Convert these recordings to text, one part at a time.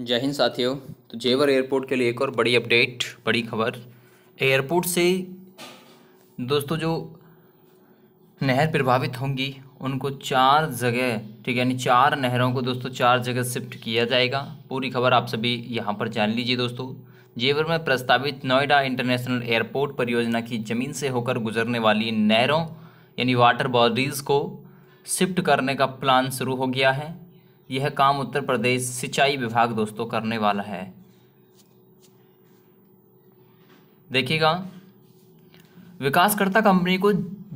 जय हिंद साथियों तो जेवर एयरपोर्ट के लिए एक और बड़ी अपडेट बड़ी खबर एयरपोर्ट से दोस्तों जो नहर प्रभावित होंगी उनको चार जगह ठीक है यानी चार नहरों को दोस्तों चार जगह शिफ्ट किया जाएगा पूरी खबर आप सभी यहाँ पर जान लीजिए दोस्तों जेवर में प्रस्तावित नोएडा इंटरनेशनल एयरपोर्ट परियोजना की ज़मीन से होकर गुजरने वाली नहरों यानी वाटर बॉडीज़ को शिफ्ट करने का प्लान शुरू हो गया है यह काम उत्तर प्रदेश सिंचाई विभाग दोस्तों करने वाला है देखिएगा विकासकर्ता कंपनी को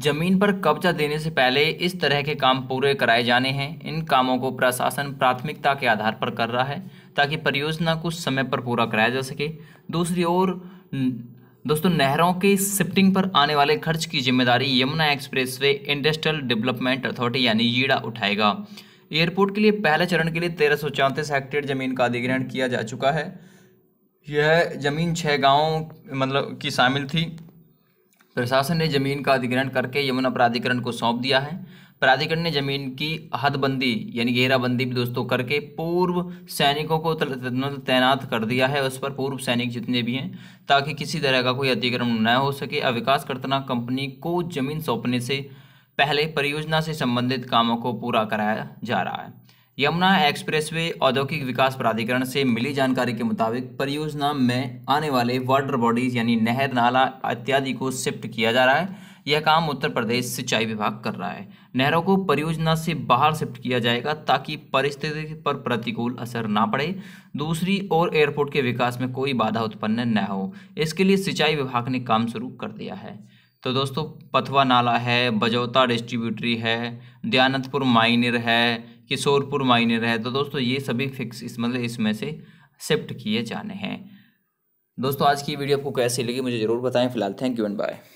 जमीन पर कब्जा देने से पहले इस तरह के काम पूरे कराए जाने हैं इन कामों को प्रशासन प्राथमिकता के आधार पर कर रहा है ताकि परियोजना को समय पर पूरा कराया जा सके दूसरी ओर दोस्तों नहरों के शिफ्टिंग पर आने वाले खर्च की जिम्मेदारी Yamuna expressway industrial development authority यानी जीड़ा उठाएगा एयरपोर्ट के लिए पहले चरण के लिए तेरह सौ चौंतीस हेक्टेयर ज़मीन का अधिग्रहण किया जा चुका है यह ज़मीन छः गाँव मतलब की शामिल थी प्रशासन ने ज़मीन का अधिग्रहण करके यमुना प्राधिकरण को सौंप दिया है प्राधिकरण ने जमीन की हदबंदी यानी घेराबंदी भी दोस्तों करके पूर्व सैनिकों को तैनात कर दिया है उस पर पूर्व सैनिक जितने भी हैं ताकि किसी तरह का कोई अतिक्रमण न हो सके अविकास कर्तना कंपनी को जमीन सौंपने से पहले परियोजना से संबंधित कामों को पूरा कराया जा रहा है यमुना एक्सप्रेसवे औद्योगिक विकास प्राधिकरण से मिली जानकारी के मुताबिक परियोजना में आने वाले वाटर बॉडीज यानी नहर नाला इत्यादि को शिफ्ट किया जा रहा है यह काम उत्तर प्रदेश सिंचाई विभाग कर रहा है नहरों को परियोजना से बाहर शिफ्ट किया जाएगा ताकि परिस्थिति पर प्रतिकूल असर ना पड़े दूसरी ओर एयरपोर्ट के विकास में कोई बाधा उत्पन्न न हो इसके लिए सिंचाई विभाग ने काम शुरू कर दिया है तो दोस्तों पथवा नाला है बजौता डिस्ट्रीब्यूटरी है दयानंदपुर माइनर है किशोरपुर माइनर है तो दोस्तों ये सभी फिक्स इस मतलब इसमें से शिफ्ट किए जाने हैं दोस्तों आज की वीडियो आपको कैसी लगी मुझे ज़रूर बताएं फिलहाल थैंक यू एंड बाय